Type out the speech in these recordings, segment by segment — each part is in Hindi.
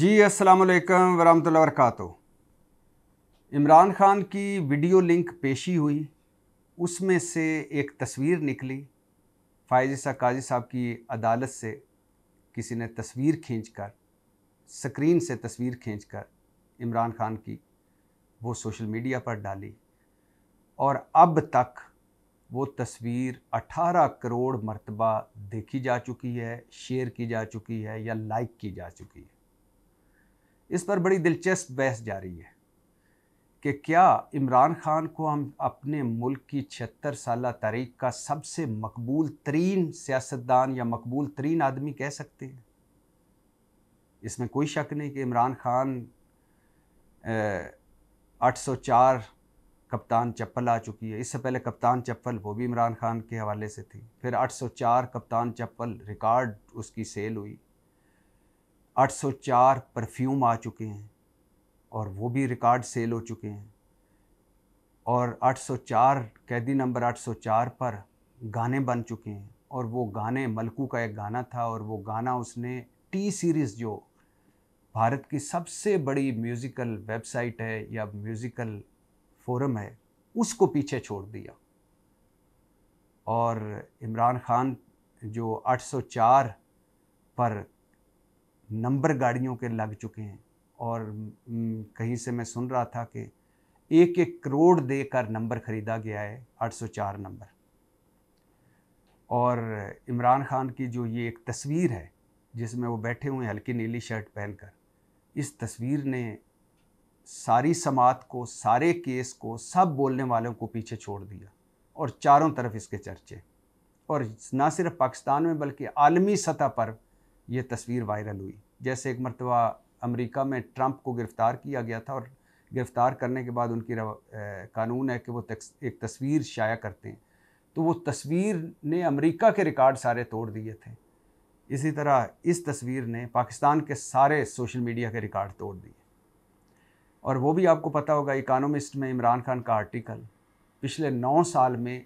जी अस्सलाम वालेकुम वरहमतुल्ला वरकू इमरान ख़ान की वीडियो लिंक पेशी हुई उसमें से एक तस्वीर निकली फ़ायज़ सा काजी साहब की अदालत से किसी ने तस्वीर खींच कर स्क्रीन से तस्वीर खींच कर इमरान ख़ान की वो सोशल मीडिया पर डाली और अब तक वो तस्वीर 18 करोड़ मरतबा देखी जा चुकी है शेयर की जा चुकी है या लाइक की जा चुकी है इस पर बड़ी दिलचस्प बहस जारी है कि क्या इमरान खान को हम अपने मुल्क की छिहत्तर साल तारीख का सबसे मकबूल तरीन सियासतदान या मकबूल तरीन आदमी कह सकते हैं इसमें कोई शक नहीं कि इमरान खान आठ सौ चार कप्तान चप्पल आ चुकी है इससे पहले कप्तान चप्पल वो भी इमरान खान के हवाले से थी फिर 804 कप्तान चप्पल रिकॉर्ड उसकी सेल हुई 804 परफ्यूम आ चुके हैं और वो भी रिकॉर्ड सेल हो चुके हैं और 804 कैदी नंबर 804 पर गाने बन चुके हैं और वो गाने मलकू का एक गाना था और वो गाना उसने टी सीरीज़ जो भारत की सबसे बड़ी म्यूज़िकल वेबसाइट है या म्यूज़िकल फोरम है उसको पीछे छोड़ दिया और इमरान खान जो 804 पर नंबर गाड़ियों के लग चुके हैं और कहीं से मैं सुन रहा था कि एक एक करोड़ देकर नंबर ख़रीदा गया है 804 नंबर और इमरान खान की जो ये एक तस्वीर है जिसमें वो बैठे हुए हैं हल्की नीली शर्ट पहनकर इस तस्वीर ने सारी समात को सारे केस को सब बोलने वालों को पीछे छोड़ दिया और चारों तरफ इसके चर्चे और ना सिर्फ पाकिस्तान में बल्कि आलमी सतह पर ये तस्वीर वायरल हुई जैसे एक मरतबा अमेरिका में ट्रंप को गिरफ़्तार किया गया था और गिरफ़्तार करने के बाद उनकी आ, कानून है कि वो एक तस्वीर शाया करते हैं तो वो तस्वीर ने अमेरिका के रिकॉर्ड सारे तोड़ दिए थे इसी तरह इस तस्वीर ने पाकिस्तान के सारे सोशल मीडिया के रिकॉर्ड तोड़ दिए और वो भी आपको पता होगा इकानमिस्ट में इमरान खान का आर्टिकल पिछले नौ साल में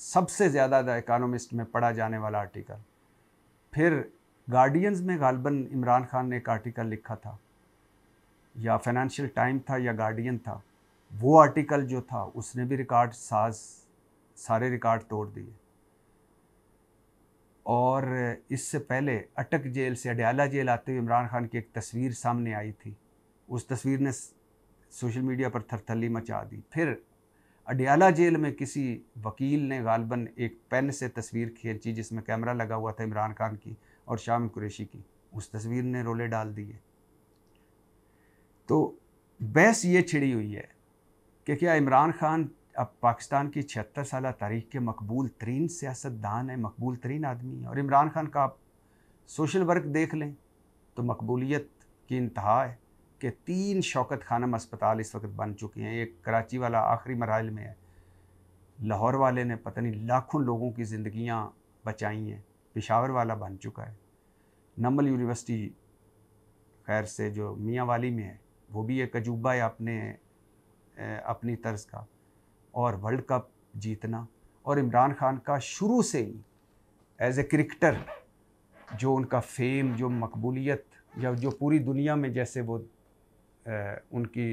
सबसे ज़्यादा द इकानमिस्ट में पढ़ा जाने वाला आर्टिकल फिर गार्डियंस में गालबन इमरान खान ने एक आर्टिकल लिखा था या फाइनेंशियल टाइम था या गार्डियन था वो आर्टिकल जो था उसने भी रिकॉर्ड साज सारे रिकॉर्ड तोड़ दिए और इससे पहले अटक जेल से अडयाला जेल आते हुए इमरान खान की एक तस्वीर सामने आई थी उस तस्वीर ने सोशल मीडिया पर थरथली मचा दी फिर अडयाला जेल में किसी वकील ने गालबन एक पेन से तस्वीर खींची जिसमें कैमरा लगा हुआ था इमरान खान की और शाम कुरेशी की उस तस्वीर ने रोले डाल दिए तो बहस ये छिड़ी हुई है कि क्या इमरान खान अब पाकिस्तान की छिहत्तर साल तारीख के मकबूल तरीन सियासतदान है मकबूल तरीन आदमी है और इमरान खान का आप सोशल वर्क देख लें तो मकबूलियत की इंतहा है कि तीन शौकत खानम अस्पताल इस वक्त बन चुके हैं एक कराची वाला आखिरी मराहल में है लाहौर वाले ने पता नहीं लाखों लोगों की ज़िंदियाँ बचाई हैं पिशावर वाला बन चुका है नमल यूनिवर्सिटी खैर से जो मियाँ वाली में है वो भी एक अजूबा है अपने अपनी तर्ज का और वर्ल्ड कप जीतना और इमरान खान का शुरू से ही एज ए क्रिकेटर जो उनका फेम जो मकबूलियत या जो पूरी दुनिया में जैसे वो उनकी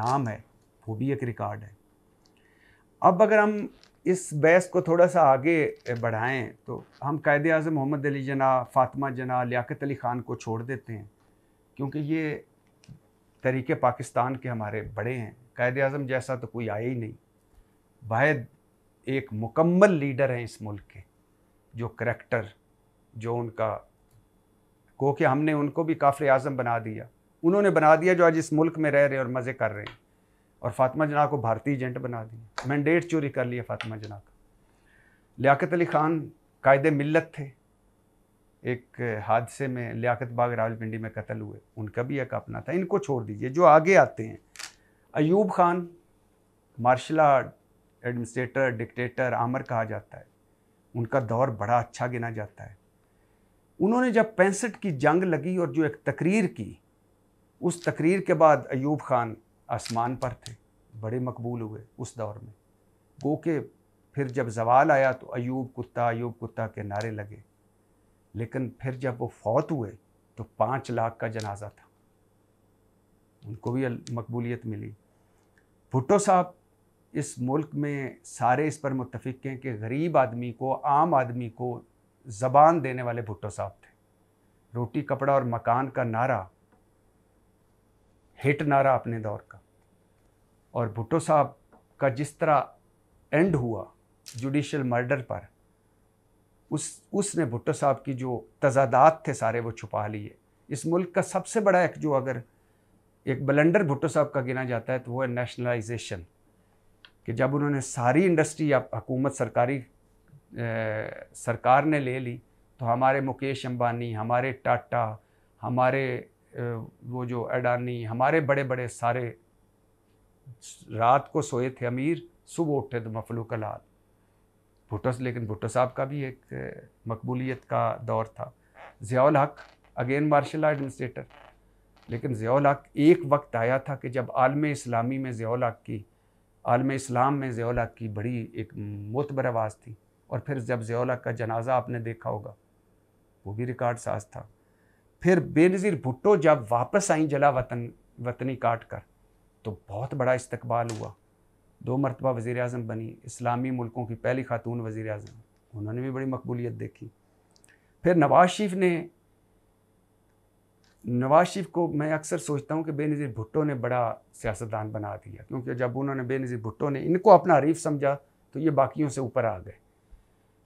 नाम है वो भी एक रिकॉर्ड है अब अगर हम इस बहस को थोड़ा सा आगे बढ़ाएं तो हम कायद अजम मोहम्मद अली जना फातिमा जना लियाकत अली ख़ान को छोड़ देते हैं क्योंकि ये तरीके पाकिस्तान के हमारे बड़े हैं कायद अजम जैसा तो कोई आया ही नहीं वाहिद एक मुकम्मल लीडर हैं इस मुल्क के जो करेक्टर जो उनका को कि हमने उनको भी काफ़र आज़म बना दिया उन्होंने बना दिया जो आज इस मुल्क में रह रहे और मज़े कर रहे हैं और फातिमा जना को भारतीय एजेंट बना दिया मैंडेट चोरी कर लिया फातिमा जना का लियाकत अली ख़ान कायद मिलत थे एक हादसे में लियाकत बाग रावलपिंडी में कत्ल हुए उनका भी एक अपना था इनको छोड़ दीजिए जो आगे आते हैं Ayub Khan martial art administrator dictator आमर कहा जाता है उनका दौर बड़ा अच्छा गिना जाता है उन्होंने जब पैंसठ की जंग लगी और जो एक तकरीर की उस तकरीर के बाद अयूब खान आसमान पर थे बड़े मकबूल हुए उस दौर में गो के फिर जब जवाल आया तो अयूब कुत्ता अयूब कुत्ता के नारे लगे लेकिन फिर जब वो फौत हुए तो पाँच लाख का जनाजा था उनको भी मकबूलियत मिली भुट्टो साहब इस मुल्क में सारे इस पर मुतफिक हैं कि गरीब आदमी को आम आदमी को ज़बान देने वाले भुट्टो साहब थे रोटी कपड़ा और मकान का नारा हिट नारा अपने दौर का और भुट्टो साहब का जिस तरह एंड हुआ जुडिशल मर्डर पर उस उसने भुट्टो साहब की जो तजादात थे सारे वो छुपा लिए इस मुल्क का सबसे बड़ा एक जो अगर एक बलंडर भुट्टो साहब का गिना जाता है तो वो है नेशनलाइजेशन कि जब उन्होंने सारी इंडस्ट्री या हुकूमत सरकारी ए, सरकार ने ले ली तो हमारे मुकेश अंबानी हमारे टाटा हमारे वो जो अडानी हमारे बड़े बड़े सारे रात को सोए थे अमीर सुबह उठे तो मफलू कलाल भुट्टो लेकिन भुट्टो साहब का भी एक मकबूलियत का दौर था ज़ियाल हक अगेन मार्शल एडमिनिस्ट्रेटर लेकिन ज़ियाल हक एक वक्त आया था कि जब आलम इस्लामी में ज़ियाल हक की आलम इस्लाम में ज़ियाल हक की बड़ी एक मोतबर आवाज़ थी और फिर जब ज़ियाल हक का जनाजा आपने देखा होगा वो भी रिकॉर्ड साज था फिर बेनज़ीर भुट्टो जब वापस आई जला वतन वतनी काट कर तो बहुत बड़ा इस्तकबाल हुआ दो मरतबा वज़ी अजम बनी इस्लामी मुल्कों की पहली खातून वज़ी अजम उन्होंने भी बड़ी मकबूलीत देखी फिर नवाज शरीफ ने नवाज शरीफ को मैं अक्सर सोचता हूँ कि बेनज़ीर भुट्टो ने बड़ा सियासतदान बना दिया क्योंकि जब उन्होंने बेनज़ीर भुट्टो ने इनको अपना हरीफ समझा तो ये बाकियों से ऊपर आ गए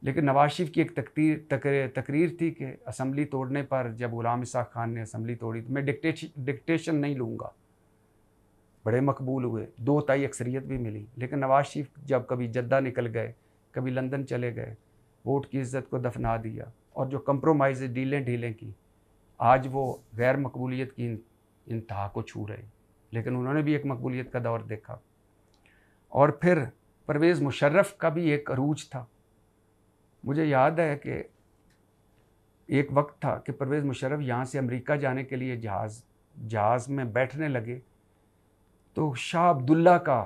लेकिन नवाज शरीफ की एक तकतीर तक, तकरीर थी कि असम्बली तोड़ने पर जब ग़ुलाम इसाक खान ने असम्बली तोड़ी तो मैं डिक्टेश डिक्टेशन नहीं लूँगा बड़े मकबूल हुए दो तई अक्सरियत भी मिली लेकिन नवाज शरीफ जब कभी जद्दा निकल गए कभी लंदन चले गए वोट की इज्जत को दफना दिया और जो कम्प्रोमाइज़ डीलें ढीलें की आज वो गैर मकबूलीत की इंतहा को छू रहे लेकिन उन्होंने भी एक मकबूलीत का दौर देखा और फिर परवेज़ मुशर्रफ का भी एक अरूज था मुझे याद है कि एक वक्त था कि परवेज़ मुशरफ यहाँ से अमेरिका जाने के लिए जहाज़ जहाज़ में बैठने लगे तो शाह अब्दुल्ला का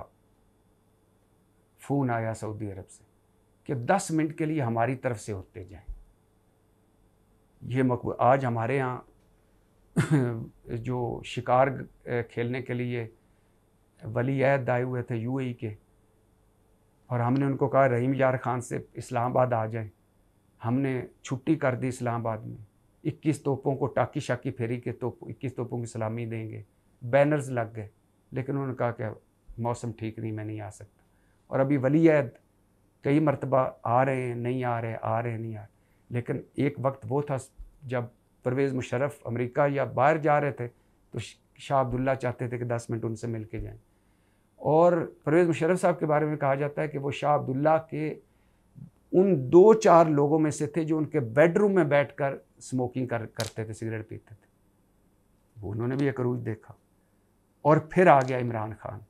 फ़ोन आया सऊदी अरब से कि 10 मिनट के लिए हमारी तरफ से होते जाएं ये मकब आज हमारे यहाँ जो शिकार खेलने के लिए वली अहद आए हुए थे यूएई के और हमने उनको कहा रहीम यार खान से इस्लामाबाद आ जाएं हमने छुट्टी कर दी इस्लामाबाद में 21 तोपों को टाकी शाकी फेरी के तोप 21 तोपों की सलामी देंगे बैनर्स लग गए लेकिन उन्होंने कहा कि मौसम ठीक नहीं मैं नहीं आ सकता और अभी वली ऐद कई मरतबा आ रहे हैं नहीं आ रहे आ रहे नहीं आ रहे लेकिन एक वक्त वो था जब परवेज़ मुशरफ अमेरिका या बाहर जा रहे थे तो शाह अब्दुल्ला चाहते थे कि दस मिनट उनसे मिल के जाएँ और परवेज़ मुशरफ साहब के बारे में कहा जाता है कि वो शाह अब्दुल्ला के उन दो चार लोगों में से थे जो उनके बेडरूम में बैठकर स्मोकिंग कर करते थे सिगरेट पीते थे वो उन्होंने भी एक अरूज देखा और फिर आ गया इमरान खान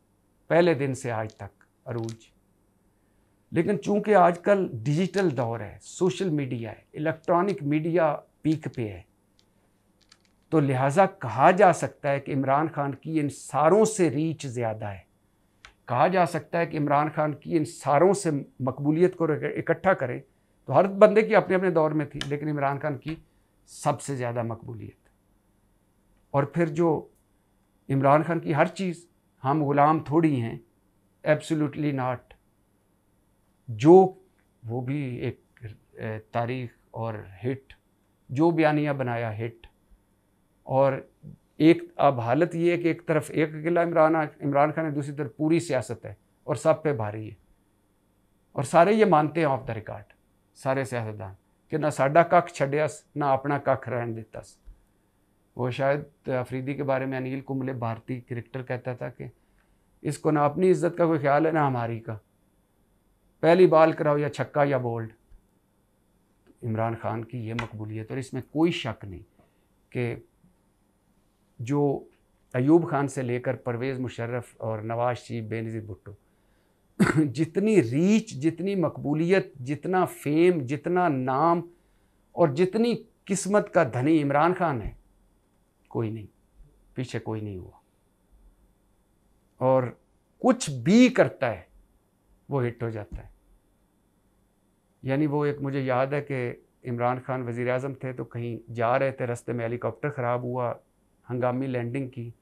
पहले दिन से आज तक अरूज लेकिन चूंकि आजकल डिजिटल दौर है सोशल मीडिया है इलेक्ट्रॉनिक मीडिया पीक पे है तो लिहाजा कहा जा सकता है कि इमरान खान की इन सारों से रीच ज़्यादा है कहा जा सकता है कि इमरान खान की इन सारों से मकबूलियत को इकट्ठा करें तो हर बंदे की अपने अपने दौर में थी लेकिन इमरान खान की सबसे ज़्यादा मकबूलियत और फिर जो इमरान खान की हर चीज़ हम गुलाम थोड़ी हैं एब्सोल्युटली नॉट जो वो भी एक तारीख और हिट जो बयानिया बनाया हिट और एक अब हालत ये है कि एक तरफ एक अकेला इमरान इमरान खान है दूसरी तरफ पूरी सियासत है और सब पे भारी है और सारे ये मानते हैं ऑफ द रिकॉर्ड सारे सियासतदान कि ना साडा कख छड़ियास ना अपना कख रहन दितास वो शायद अफरीदी के बारे में अनिल कुंबले भारतीय क्रिकेटर कहता था कि इसको ना अपनी इज्जत का कोई ख्याल है ना हमारी का पहली बाल कराओ या छक्का या बोल्ड इमरान खान की ये मकबूलियत और इसमें कोई शक नहीं कि जो अयूब खान से लेकर परवेज़ मुशर्रफ और नवाज शरीफ बेनज़ीर भुट्टो जितनी रीच जितनी मकबूलियत जितना फेम जितना नाम और जितनी किस्मत का धनी इमरान खान है कोई नहीं पीछे कोई नहीं हुआ और कुछ भी करता है वो हिट हो जाता है यानी वो एक मुझे याद है कि इमरान खान वज़ी अजम थे तो कहीं जा रहे थे रास्ते में हेलीकॉप्टर ख़राब हुआ हंगामी लैंडिंग की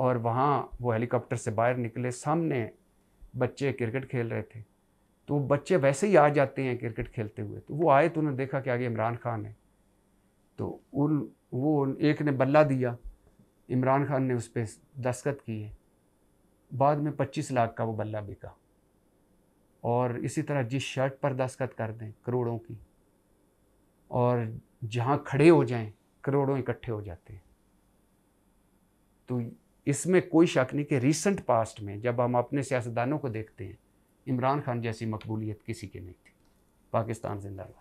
और वहाँ वो हेलीकॉप्टर से बाहर निकले सामने बच्चे क्रिकेट खेल रहे थे तो बच्चे वैसे ही आ जाते हैं क्रिकेट खेलते हुए तो वो आए तो उन्होंने देखा कि आगे इमरान खान है तो उन वो एक ने बल्ला दिया इमरान खान ने उस पर दस्खत किए बाद में 25 लाख का वो बल्ला बिका और इसी तरह जिस शर्ट पर दस्खत कर दें करोड़ों की और जहाँ खड़े हो जाएं करोड़ों इकट्ठे हो जाते हैं तो इसमें कोई शक नहीं कि रिसेंट पास्ट में जब हम अपने सियासतदानों को देखते हैं इमरान खान जैसी मकबूलियत किसी की नहीं थी पाकिस्तान जिंदाबाद